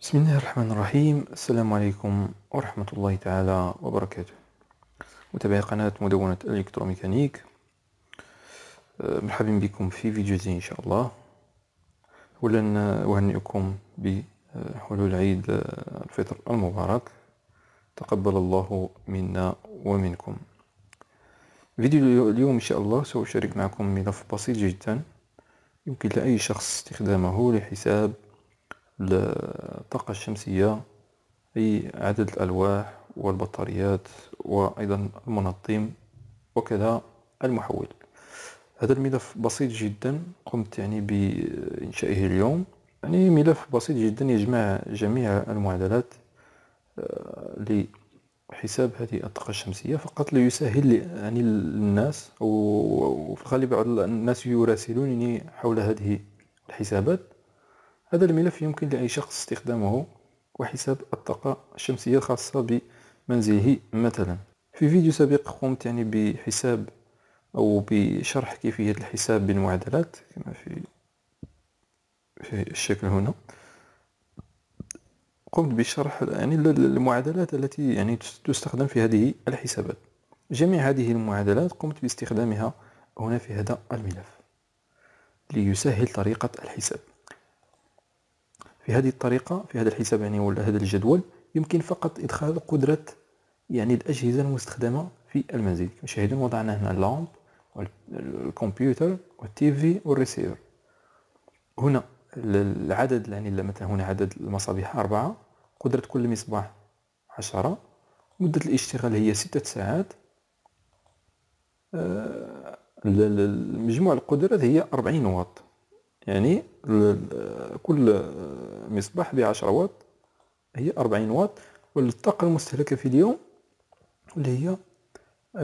بسم الله الرحمن الرحيم السلام عليكم ورحمة الله تعالى وبركاته متابعي قناة مدونة الإلكتروميكانيك أه، مرحبا بكم في فيديو جديد إن شاء الله أولا أه، أهنئكم بحلول عيد أه، الفطر المبارك تقبل الله منا ومنكم فيديو اليوم إن شاء الله سأشارك معكم ملف بسيط جدا يمكن لأي شخص استخدامه لحساب الطاقة الشمسية أي عدد الألواح والبطاريات وأيضا المنظم وكذا المحول هذا الملف بسيط جدا قمت يعني بإنشائه اليوم يعني ملف بسيط جدا يجمع جميع المعادلات آه، لحساب هذه الطاقة الشمسية فقط ليسهل يعني الناس وفي الغالب الناس يراسلونني حول هذه الحسابات هذا الملف يمكن لأي شخص استخدامه وحساب الطاقة الشمسية الخاصة بمنزله مثلا في فيديو سابق قمت يعني بحساب أو بشرح كيفية الحساب بالمعادلات كما في في الشكل هنا قمت بشرح يعني المعادلات التي يعني تستخدم في هذه الحسابات جميع هذه المعادلات قمت باستخدامها هنا في هذا الملف ليسهل طريقة الحساب في هذه الطريقة في هذا الحساب يعني ولا هذا الجدول يمكن فقط إدخال قدرة يعني الأجهزة المستخدمة في المنزل مشاهدون وضعنا هنا اللامب والكمبيوتر والتي في والريسيفر هنا العدد يعني مثلا هنا عدد المصابيح أربعة قدرة كل مصباح عشرة مدة الاشتغال هي ستة ساعات آه، مجموع القدرات هي أربعين واط يعني آه، كل آه، مصباح ب 10 واط هي 40 واط والطاقة المستهلكة في اليوم اللي هي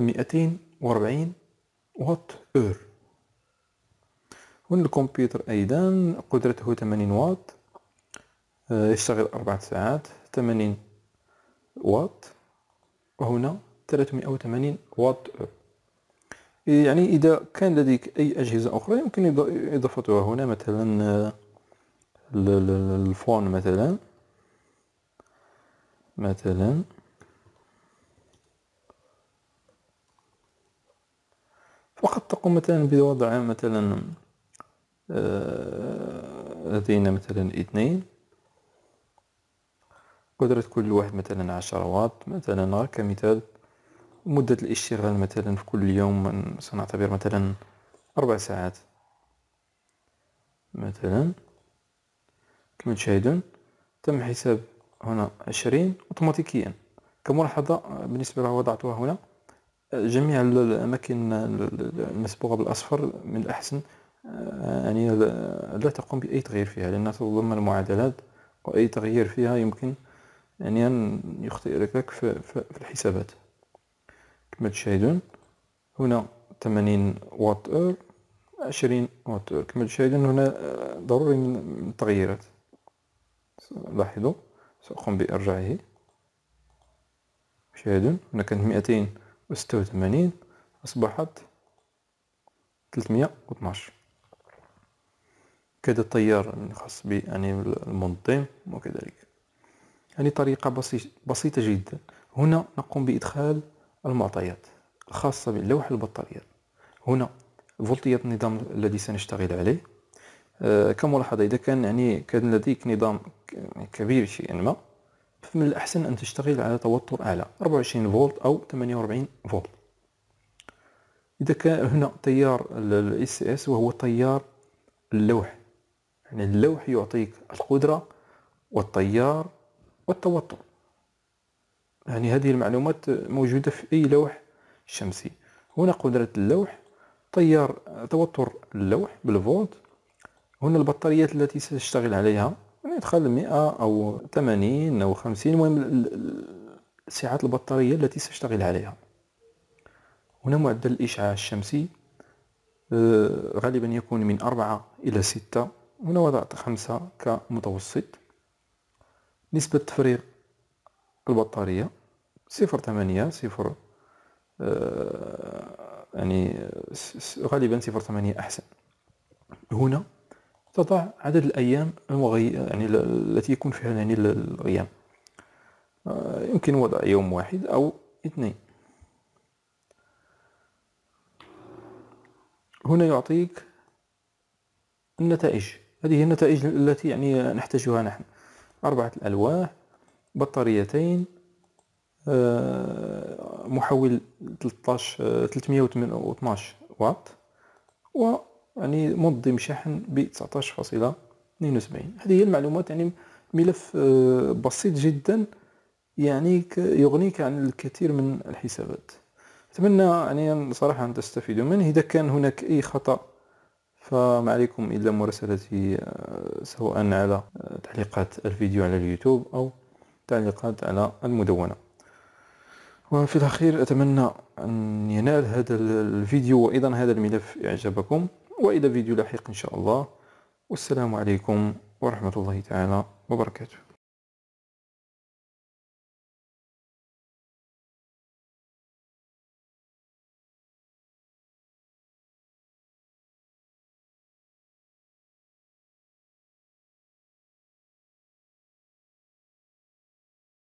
240 واط اور والكمبيوتر أيضا قدرته 80 واط آه، يشتغل 4 ساعات 80 واط وهنا 380 واط اور يعني إذا كان لديك أي أجهزة أخرى يمكن إضافتها هنا مثلا الفون مثلا مثلا فقد تقوم مثلا بوضع مثلا آه، لدينا مثلا اثنين قدرة كل واحد مثلا عشرة واط مثلا كمثال مدة الاشتغال مثلا في كل يوم سنعتبر مثلا أربع ساعات مثلا كما تشاهدون تم حساب هنا عشرين اوتوماتيكيا كملاحظة بالنسبة لها وضعتها هنا جميع الأماكن المسبوغة بالأصفر من الأحسن آه، يعني لا تقوم بأي تغيير فيها لأنها تضم المعادلات وأي تغيير فيها يمكن يعني أن يخطئ لك في الحسابات كما تشاهدون هنا 80 واط اور 20 واط اور كما تشاهدون هنا آه، ضروري من التغييرات لاحظوا سأقوم بإرجاعه تشاهدون هنا كانت 286 أصبحت 312 كذا التيار الخاص ب يعني المنظم وكذلك يعني طريقة بسيطة جدا هنا نقوم بإدخال المعطيات الخاصة باللوح البطاريات هنا فولتيات النظام الذي سنشتغل عليه آه، كملاحظة إذا كان يعني كان لديك نظام كبير شيئا ما فمن الأحسن أن تشتغل على توتر أعلى 24 فولت أو 48 فولت إذا كان هنا تيار ال اس وهو تيار اللوح يعني اللوح يعطيك القدرة والتيار والتوتر يعني هذه المعلومات موجودة في أي لوح شمسي هنا قدرة اللوح تيار توتر اللوح بالفولت هنا البطاريات التي ستشتغل عليها يعني يدخل 100 أو 80 أو 50 المهم سعة البطارية التي ستشتغل عليها هنا معدل الإشعاع الشمسي آه، غالبا يكون من أربعة إلى ستة هنا وضعت خمسة كمتوسط نسبة تفريغ البطارية صفر ثمانية صفر آه، يعني غالبا صفر ثمانية أحسن هنا تضع عدد الأيام المغي... يعني التي يكون فيها يعني الغيام آه، يمكن وضع يوم واحد أو اثنين هنا يعطيك النتائج هذه هي النتائج التي يعني نحتاجها نحن أربعة الألواح بطاريتين آه، محول 13 312 آه، واط و يعني منظم شحن ب 19.72 هذه هي المعلومات يعني ملف آه، بسيط جدا يعني يغنيك عن الكثير من الحسابات أتمنى يعني صراحة أن تستفيدوا منه إذا كان هناك أي خطأ فما عليكم إلا مراسلتي سواء على تعليقات الفيديو على اليوتيوب أو تعليقات على المدونة وفي الأخير أتمنى أن ينال هذا الفيديو وأيضا هذا الملف إعجابكم وإلى فيديو لاحق إن شاء الله والسلام عليكم ورحمة الله تعالى وبركاته